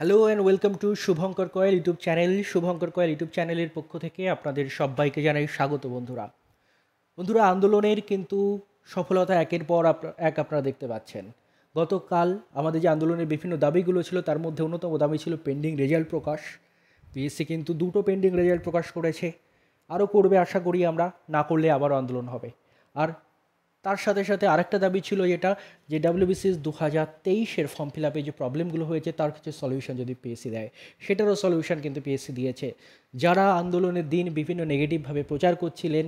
hello and welcome to Shubhankar Koyel YouTube channel Shubhankar Koyel YouTube চ্যানেলের পক্ষ থেকে আপনাদের সবাইকে জানাই স্বাগত বন্ধুরা বন্ধুরা আন্দোলনের কিন্তু সফলতা একের পর এক আপনারা দেখতে পাচ্ছেন গতকাল আমাদের যে আন্দোলনের বিভিন্ন দাবিগুলো ছিল তার মধ্যে অন্যতম দাবি ছিল পেন্ডিং রেজাল্ট প্রকাশ বিএসসি কিন্তু দুটো পেন্ডিং রেজাল্ট প্রকাশ করেছে আরও করবে আশা করি আমরা না করলে আবারও আন্দোলন হবে আর তার সাথে সাথে আরেকটা দাবি ছিল এটা যে ডাব্লিউবিসিএস দু হাজার তেইশের ফর্ম ফিল আপে যে প্রবলেমগুলো হয়েছে তার কিছু সলিউশন যদি পিএসসি দেয় সেটারও সলিউশন কিন্তু পিএসসি দিয়েছে যারা আন্দোলনের দিন বিভিন্ন নেগেটিভভাবে প্রচার করছিলেন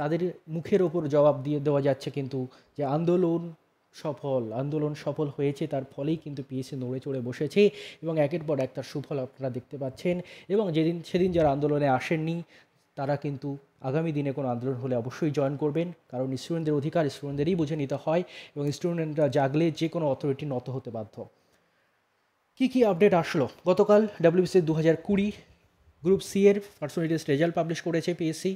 তাদের মুখের ওপর জবাব দিয়ে দেওয়া যাচ্ছে কিন্তু যে আন্দোলন সফল আন্দোলন সফল হয়েছে তার ফলেই কিন্তু পিএসসি নড়ে চড়ে বসেছে এবং একের পর এক তার সুফল আপনারা দেখতে পাচ্ছেন এবং যেদিন সেদিন যারা আন্দোলনে আসেননি তারা কিন্তু আগামী দিনে কোনো আন্দোলন হলে অবশ্যই জয়েন করবেন কারণ স্টুডেন্টদের অধিকার স্টুডেন্টদেরই বুঝে নিতে হয় এবং স্টুডেন্টরা জাগলে যে কোনো অথরিটি নত হতে বাধ্য কী কী আপডেট আসলো গতকাল ডাব্লিউবিসি দু হাজার কুড়ি গ্রুপ সি এর পার্সোনাল রেজাল্ট পাবলিশ করেছে পিএসসি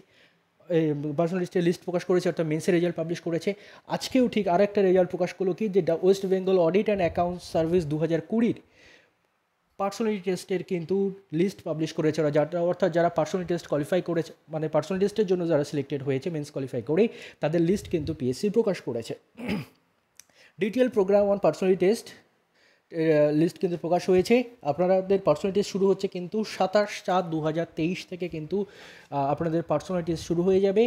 পার্সোনাল লিস্টের লিস্ট প্রকাশ করেছে অর্থাৎ মেন্সের রেজাল্ট পাবলিশ করেছে আজকেও ঠিক আরেকটা রেজাল্ট প্রকাশ করলো কি যে West Bengal audit and account service দু হাজার কুড়ির পার্সোনালি টেস্টের কিন্তু লিস্ট পাবলিশ করেছে ওরা যারা অর্থাৎ যারা পার্সোনালি টেস্ট কোয়ালিফাই করেছে মানে পার্সোনালি টেস্টের জন্য যারা সিলেক্টেড হয়েছে মেন্স কোয়ালিফাই করে তাদের লিস্ট কিন্তু পিএসসি প্রকাশ করেছে detail programme on personality test list কিন্তু প্রকাশ হয়েছে আপনাদের পার্সোনালি টেস্ট শুরু হচ্ছে কিন্তু সাতাশ চার দু থেকে কিন্তু আপনাদের পার্সোনালি টেস্ট শুরু হয়ে যাবে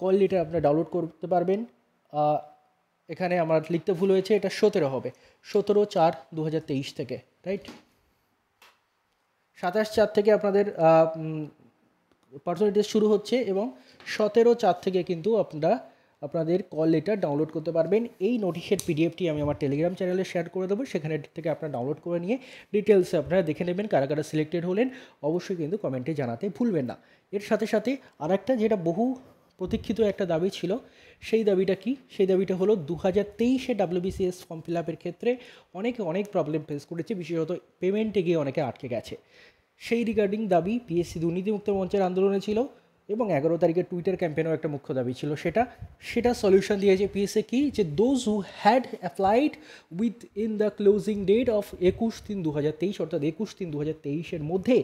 কল লিটার আপনারা ডাউনলোড করতে পারবেন এখানে আমার লিখতে ভুল হয়েছে এটা সতেরো হবে সতেরো চার দু থেকে রাইট সাতাশ চার থেকে আপনাদের পার্সোনালিটি শুরু হচ্ছে এবং সতেরো চার থেকে কিন্তু আপনারা আপনাদের কল লেটার ডাউনলোড করতে পারবেন এই নোটিশের পিডিএফটি আমি আমার টেলিগ্রাম চ্যানেলে শেয়ার করে দেবো সেখানে থেকে আপনারা ডাউনলোড করে নিয়ে ডিটেলসে আপনারা দেখে নেবেন কারা কারা সিলেক্টেড হলেন অবশ্যই কিন্তু কমেন্টে জানাতে ভুলবেন না এর সাথে সাথে আরেকটা যেটা বহু প্রতীক্ষিত একটা দাবি ছিল সেই দাবিটা কি সেই দাবিটা হলো দু হাজার তেইশে ডাব্লিউবিসিএস ফর্ম ফিল আপের ক্ষেত্রে অনেকে অনেক প্রবলেম ফেস করেছে বিশেষত পেমেন্টে গিয়ে অনেকে আটকে গেছে সেই রিগার্ডিং দাবি পিএসসি দুর্নীতিমুক্ত মঞ্চের আন্দোলনে ছিল এবং এগারো তারিখে টুইটার ক্যাম্পেনেও একটা মুখ্য দাবি ছিল সেটা সেটা সলিউশন দিয়েছে পিএসএ কি যে those who had applied within the closing date of একুশ তিন দু হাজার তেইশ অর্থাৎ একুশ তিন দু হাজার তেইশের মধ্যে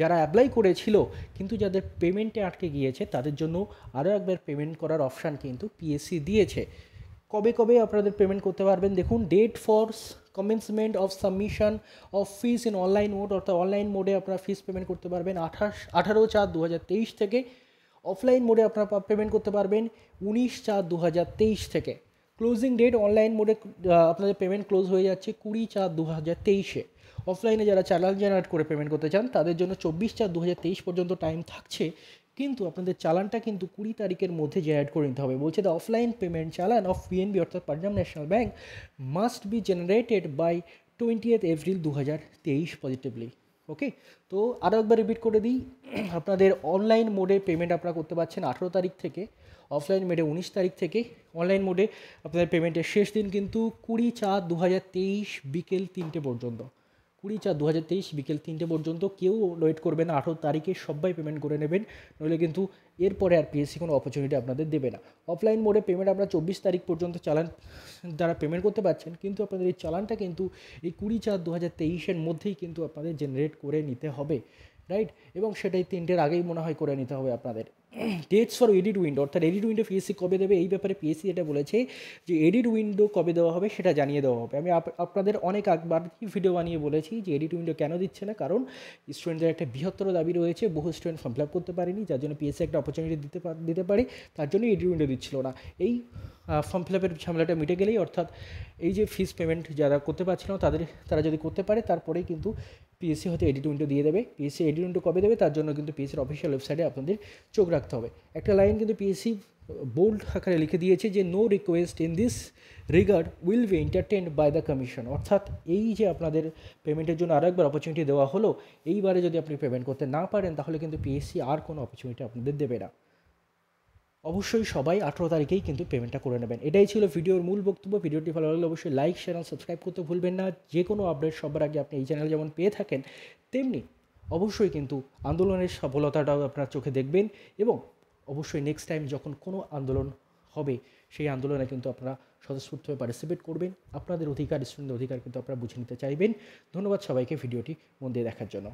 যারা অ্যাপ্লাই করেছিল কিন্তু যাদের পেমেন্টে আটকে গিয়েছে তাদের জন্য আরও একবার পেমেন্ট করার অপশান কিন্তু পিএসসি দিয়েছে কবে কবে আপনাদের পেমেন্ট করতে পারবেন দেখুন date for commencement of submission of fees in online mode অর্থাৎ অনলাইন মোডে আপনারা ফিস পেমেন্ট করতে পারবেন আঠাশ আঠারো চার দু হাজার তেইশ থেকে অফলাইন মোডে আপনারা পেমেন্ট করতে পারবেন উনিশ চার দু থেকে ক্লোজিং ডেট অনলাইন মোডে আপনাদের পেমেন্ট ক্লোজ হয়ে যাচ্ছে কুড়ি চার দু হাজার তেইশে অফলাইনে যারা চালান জেনারেট করে পেমেন্ট করতে চান তাদের জন্য চব্বিশ চার দু পর্যন্ত টাইম থাকছে কিন্তু আপনাদের চালানটা কিন্তু কুড়ি তারিখের মধ্যে জেনারেট করে নিতে হবে বলছে the offline payment challan of PNB অর্থাৎ Punjab national bank must be generated by twenty eighth April দু হাজার তেইশ পজিটিভলি ওকে তো আরও একবার রিপিট করে দিই আপনাদের অনলাইন মোডে পেমেন্ট আপনারা করতে পারছেন আঠেরো তারিখ থেকে অফলাইন মোডে উনিশ তারিখ থেকে অনলাইন মোডে আপনাদের পেমেন্টের শেষ দিন কিন্তু কুড়ি চার দু বিকেল তিনটে পর্যন্ত কুড়ি চার দু হাজার তেইশ বিকেল তিনটে পর্যন্ত কেউ ওয়েট করবে না আঠেরো তারিখে সবাই পেমেন্ট করে নেবেন নইলে কিন্তু এরপরে আর পিএসসি কোনো অপরচুনিটি আপনাদের দেবে না অফলাইন মোডে পেমেন্ট আপনারা চব্বিশ তারিখ পর্যন্ত চালান দ্বারা পেমেন্ট করতে পারছেন কিন্তু আপনাদের এই চালানটা কিন্তু এই কুড়ি চার দু হাজার তেইশের মধ্যেই কিন্তু আপনাদের জেনারেট করে নিতে হবে রাইট এবং সেটাই তিনটের আগেই মনে হয় করে নিতে হবে আপনাদের ডেটস ফর এডিট উইন্ডো অর্থাৎ এডিট উইন্ডো পিএসসি কবে দেবে এই ব্যাপারে পিএসসি যেটা বলেছে যে এডিট উইন্ডো কবে দেওয়া হবে সেটা জানিয়ে দেওয়া হবে আমি আপনাদের অনেক আগবার ভিডিও বানিয়ে বলেছি যে এডিট উইন্ডো কেন দিচ্ছে না কারণ স্টুডেন্টদের একটা বৃহত্তর দাবি রয়েছে বহু স্টুডেন্ট ফর্ম ফিল আপ করতে পারেনি যার জন্য পিএসসি একটা অপরচুনিটি দিতে দিতে পারে তার জন্য এডিট উইন্ডো দিচ্ছিল না এই ফর্ম ফিল আপের ঝামেলাটা মিটে গেলেই অর্থাৎ এই যে ফিস পেমেন্ট যারা করতে পারছিল না তাদের তারা যদি করতে পারে তারপরেই কিন্তু পিএসসি হয়তো এডিট উইন্ডো দিয়ে দেবে পিএসসি এডিট উইন্ডো কবে দেবে তার জন্য কিন্তু পিএসসির অফিসিয়াল ওয়েবসাইটে আপনাদের চোখ রাখতে রাখতে হবে একটা লাইন কিন্তু পিএসসি বোল্ড আকারে লিখে দিয়েছে যে no request in this regard will be entertained by the commission অর্থাৎ এই যে আপনাদের পেমেন্টের জন্য আরও একবার অপরচুনিটি দেওয়া হলো এইবারে যদি আপনি পেমেন্ট করতে না পারেন তাহলে কিন্তু পিএসসি আর কোনো অপরচুনিটি আপনাদের দেবে না অবশ্যই সবাই আঠেরো তারিখেই কিন্তু পেমেন্টটা করে নেবেন এটাই ছিল ভিডিওর মূল বক্তব্য ভিডিওটি ভালো লাগলে অবশ্যই লাইক শেয়ার সাবস্ক্রাইব করতে ভুলবেন না যে কোনো আপডেট সবার আগে আপনি এই চ্যানেল যেমন পেয়ে থাকেন তেমনি অবশ্যই কিন্তু আন্দোলনের সফলতাটাও আপনার চোখে দেখবেন এবং অবশ্যই নেক্সট টাইম যখন কোনো আন্দোলন হবে সেই আন্দোলনে কিন্তু আপনারা স্বতঃস্ফূর্তভাবে পার্টিসিপেট করবেন আপনাদের অধিকার স্টুডেন্টদের অধিকার কিন্তু আপনারা বুঝে নিতে চাইবেন ধন্যবাদ সবাইকে ভিডিওটি মন দিয়ে দেখার জন্য